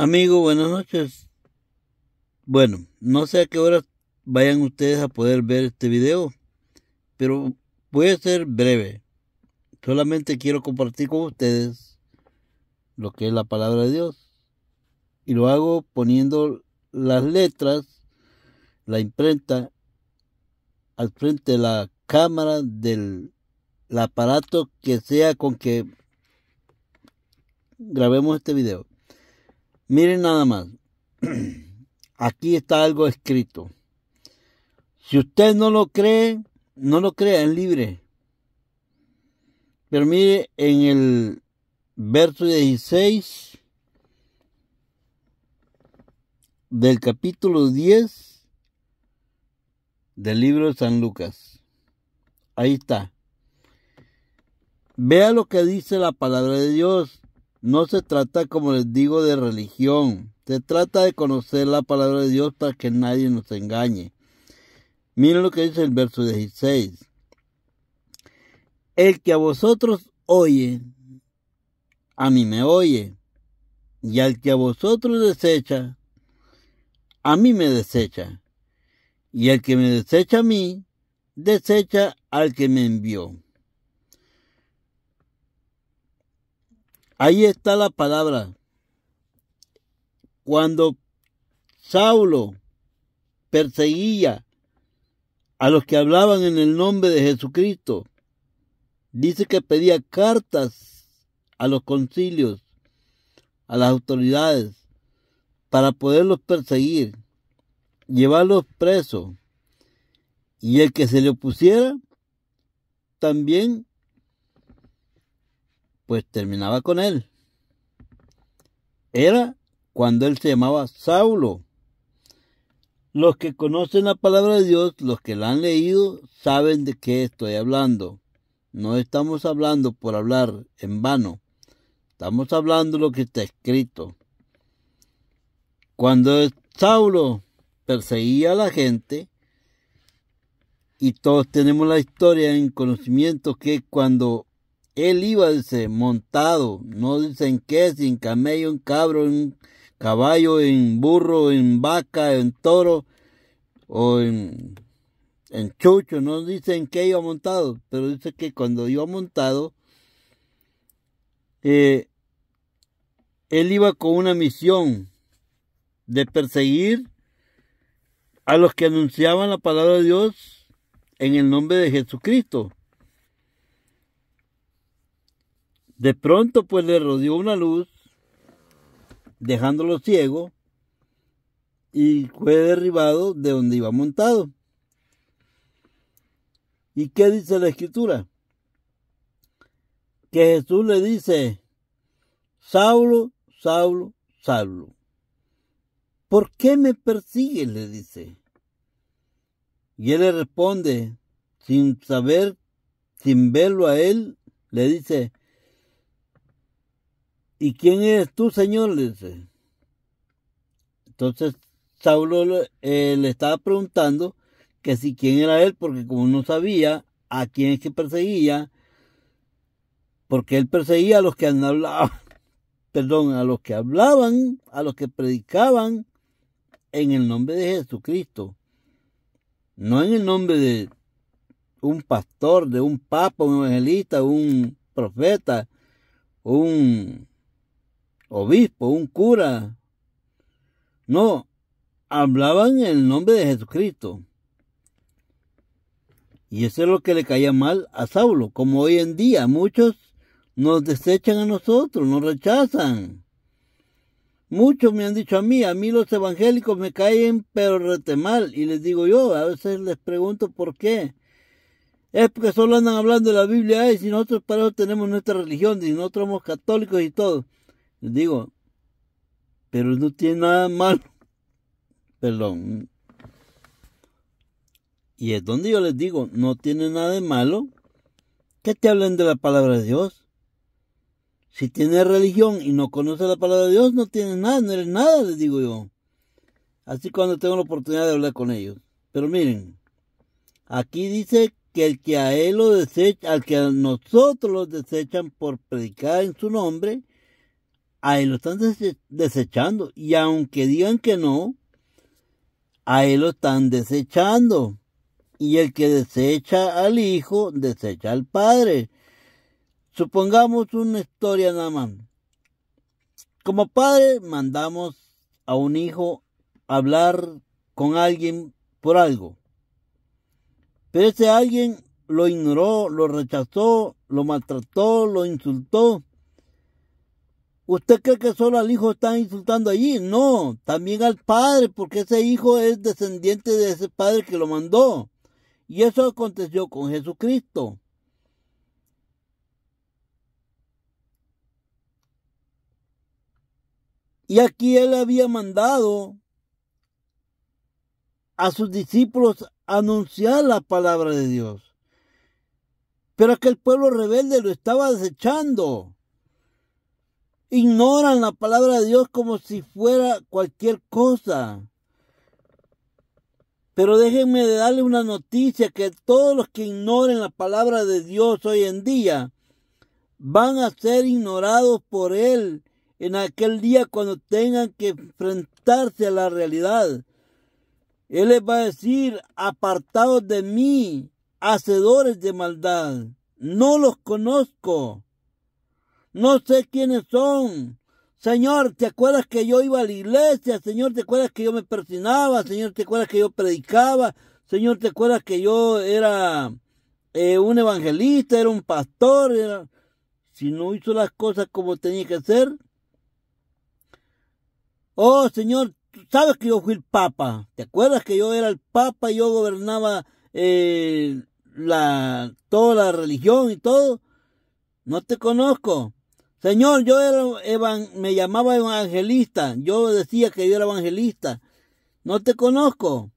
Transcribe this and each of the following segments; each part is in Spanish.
Amigo, buenas noches. Bueno, no sé a qué hora vayan ustedes a poder ver este video, pero voy a ser breve. Solamente quiero compartir con ustedes lo que es la palabra de Dios. Y lo hago poniendo las letras, la imprenta, al frente de la cámara del aparato que sea con que grabemos este video. Miren nada más. Aquí está algo escrito. Si usted no lo cree, no lo crea, es libre. Pero mire en el verso 16 del capítulo 10 del libro de San Lucas. Ahí está. Vea lo que dice la palabra de Dios. No se trata, como les digo, de religión. Se trata de conocer la palabra de Dios para que nadie nos engañe. Miren lo que dice el verso 16. El que a vosotros oye, a mí me oye. Y al que a vosotros desecha, a mí me desecha. Y el que me desecha a mí, desecha al que me envió. Ahí está la palabra. Cuando Saulo perseguía a los que hablaban en el nombre de Jesucristo, dice que pedía cartas a los concilios, a las autoridades, para poderlos perseguir, llevarlos presos. Y el que se le opusiera, también pues terminaba con él. Era cuando él se llamaba Saulo. Los que conocen la palabra de Dios, los que la han leído, saben de qué estoy hablando. No estamos hablando por hablar en vano. Estamos hablando lo que está escrito. Cuando Saulo perseguía a la gente, y todos tenemos la historia en conocimiento que cuando él iba, montado, no dicen qué, sin camello, en cabro, en caballo, en burro, en vaca, en toro, o en, en chucho, no dicen qué iba montado, pero dice que cuando iba montado, eh, él iba con una misión de perseguir a los que anunciaban la palabra de Dios en el nombre de Jesucristo. De pronto pues le rodeó una luz, dejándolo ciego, y fue derribado de donde iba montado. ¿Y qué dice la escritura? Que Jesús le dice, Saulo, Saulo, Saulo, ¿por qué me persigues? le dice. Y él le responde, sin saber, sin verlo a él, le dice, ¿Y quién eres tú, Señor? dice. Entonces Saulo eh, le estaba preguntando que si quién era él, porque como no sabía a quién es que perseguía, porque él perseguía a los que hablaban, perdón, a los que hablaban, a los que predicaban en el nombre de Jesucristo, no en el nombre de un pastor, de un papa, un evangelista, un profeta, un obispo, un cura. No, hablaban en el nombre de Jesucristo. Y eso es lo que le caía mal a Saulo, como hoy en día muchos nos desechan a nosotros, nos rechazan. Muchos me han dicho a mí, a mí los evangélicos me caen pero mal, y les digo yo, a veces les pregunto por qué. Es porque solo andan hablando de la Biblia, y si nosotros para eso tenemos nuestra religión, si nosotros somos católicos y todo. Les digo, pero no tiene nada malo. Perdón. Y es donde yo les digo, no tiene nada de malo que te hablen de la palabra de Dios. Si tiene religión y no conoce la palabra de Dios, no tiene nada, no eres nada, les digo yo. Así cuando tengo la oportunidad de hablar con ellos. Pero miren, aquí dice que el que a él lo desecha, al que a nosotros los desechan por predicar en su nombre, a él lo están desechando. Y aunque digan que no, a él lo están desechando. Y el que desecha al hijo, desecha al padre. Supongamos una historia nada más. Como padre mandamos a un hijo hablar con alguien por algo. Pero ese alguien lo ignoró, lo rechazó, lo maltrató, lo insultó. ¿Usted cree que solo al hijo están insultando allí? No, también al padre, porque ese hijo es descendiente de ese padre que lo mandó. Y eso aconteció con Jesucristo. Y aquí él había mandado a sus discípulos anunciar la palabra de Dios. Pero aquel pueblo rebelde lo estaba desechando. Ignoran la palabra de Dios como si fuera cualquier cosa. Pero déjenme darle una noticia que todos los que ignoren la palabra de Dios hoy en día van a ser ignorados por Él en aquel día cuando tengan que enfrentarse a la realidad. Él les va a decir, apartados de mí, hacedores de maldad, no los conozco no sé quiénes son. Señor, ¿te acuerdas que yo iba a la iglesia? Señor, ¿te acuerdas que yo me persinaba? Señor, ¿te acuerdas que yo predicaba? Señor, ¿te acuerdas que yo era eh, un evangelista, era un pastor? Si no hizo las cosas como tenía que hacer. Oh, Señor, sabes que yo fui el papa. ¿Te acuerdas que yo era el papa y yo gobernaba eh, la, toda la religión y todo? No te conozco. Señor, yo era me llamaba evangelista, yo decía que yo era evangelista. No te conozco,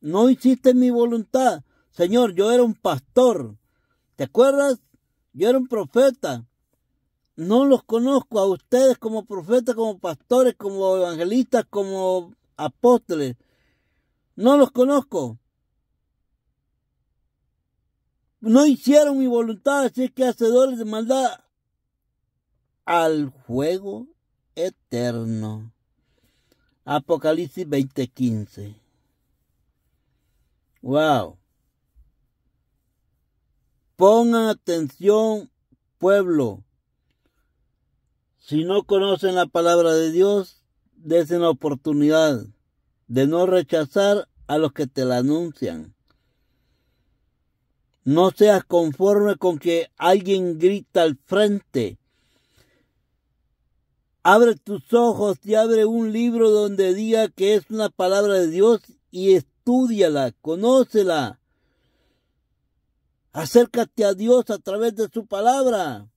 no hiciste mi voluntad. Señor, yo era un pastor. ¿Te acuerdas? Yo era un profeta. No los conozco a ustedes como profetas, como pastores, como evangelistas, como apóstoles. No los conozco. No hicieron mi voluntad, así que hacedores de maldad al juego eterno. Apocalipsis 20:15. Wow. Pongan atención, pueblo. Si no conocen la palabra de Dios, desen la oportunidad de no rechazar a los que te la anuncian. No seas conforme con que alguien grita al frente Abre tus ojos y abre un libro donde diga que es una palabra de Dios y estudiala, conócela. Acércate a Dios a través de su palabra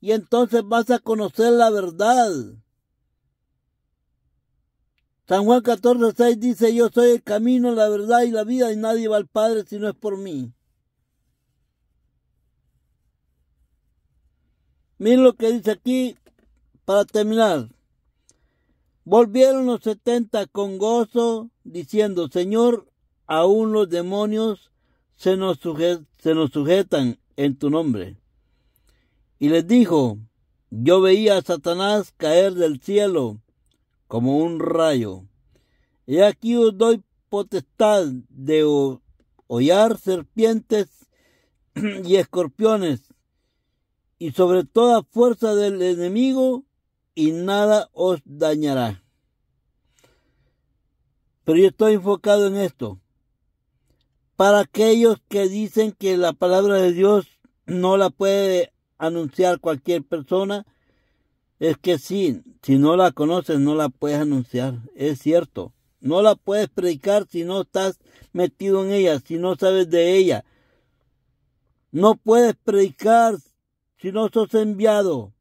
y entonces vas a conocer la verdad. San Juan 14, 6 dice, yo soy el camino, la verdad y la vida y nadie va al Padre si no es por mí. Miren lo que dice aquí para terminar, volvieron los setenta con gozo, diciendo, Señor, aún los demonios se nos, se nos sujetan en tu nombre. Y les dijo, yo veía a Satanás caer del cielo como un rayo. Y aquí os doy potestad de hollar serpientes y escorpiones, y sobre toda fuerza del enemigo, y nada os dañará. Pero yo estoy enfocado en esto. Para aquellos que dicen que la palabra de Dios no la puede anunciar cualquier persona, es que sí, si no la conoces no la puedes anunciar, es cierto. No la puedes predicar si no estás metido en ella, si no sabes de ella. No puedes predicar si no sos enviado.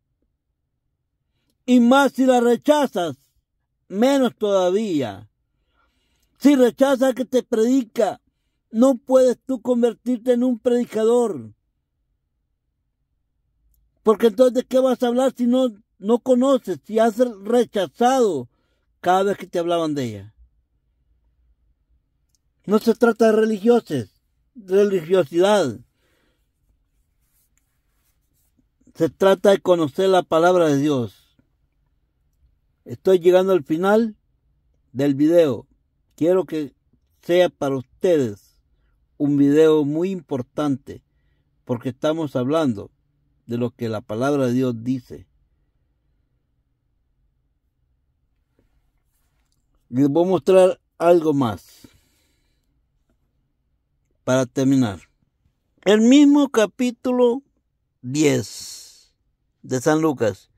Y más si la rechazas, menos todavía. Si rechazas que te predica, no puedes tú convertirte en un predicador. Porque entonces, ¿de qué vas a hablar si no, no conoces, si has rechazado cada vez que te hablaban de ella? No se trata de religiosidad. Se trata de conocer la palabra de Dios. Estoy llegando al final del video. Quiero que sea para ustedes un video muy importante porque estamos hablando de lo que la palabra de Dios dice. Les voy a mostrar algo más para terminar. El mismo capítulo 10 de San Lucas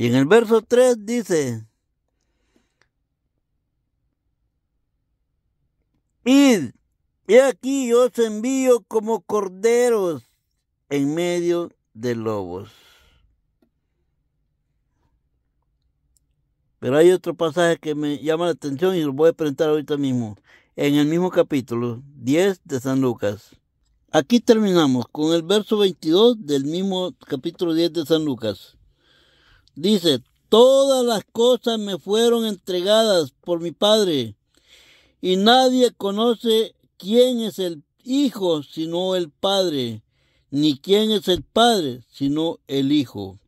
y en el verso 3 dice, Id, he aquí yo os envío como corderos en medio de lobos. Pero hay otro pasaje que me llama la atención y lo voy a presentar ahorita mismo, en el mismo capítulo 10 de San Lucas. Aquí terminamos con el verso 22 del mismo capítulo 10 de San Lucas. Dice, todas las cosas me fueron entregadas por mi Padre, y nadie conoce quién es el Hijo sino el Padre, ni quién es el Padre sino el Hijo.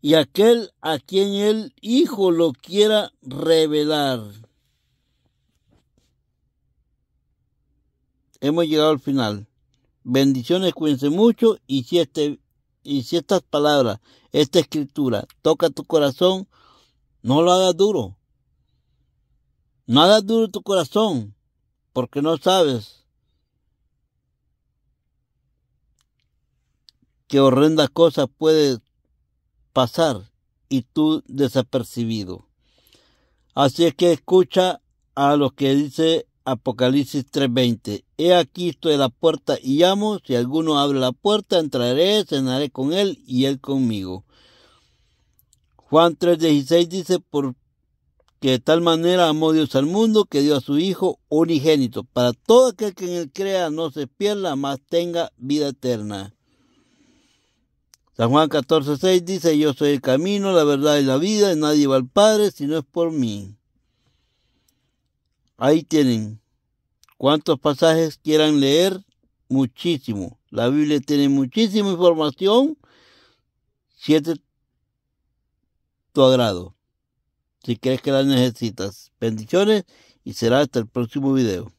Y aquel a quien el Hijo lo quiera revelar. Hemos llegado al final. Bendiciones, cuídense mucho y si este y si estas palabras, esta escritura toca tu corazón, no lo hagas duro. No hagas duro tu corazón, porque no sabes qué horrendas cosas puede pasar y tú desapercibido. Así es que escucha a lo que dice Apocalipsis 3:20. He aquí estoy a la puerta y llamo, si alguno abre la puerta, entraré, cenaré con él y él conmigo. Juan 3:16 dice, porque de tal manera amó Dios al mundo que dio a su Hijo unigénito, para todo aquel que en él crea no se pierda, mas tenga vida eterna. San Juan 14:6 dice, yo soy el camino, la verdad y la vida, y nadie va al Padre si no es por mí. Ahí tienen. cuántos pasajes quieran leer, muchísimo. La Biblia tiene muchísima información. Siete tu agrado. Si crees que la necesitas. Bendiciones y será hasta el próximo video.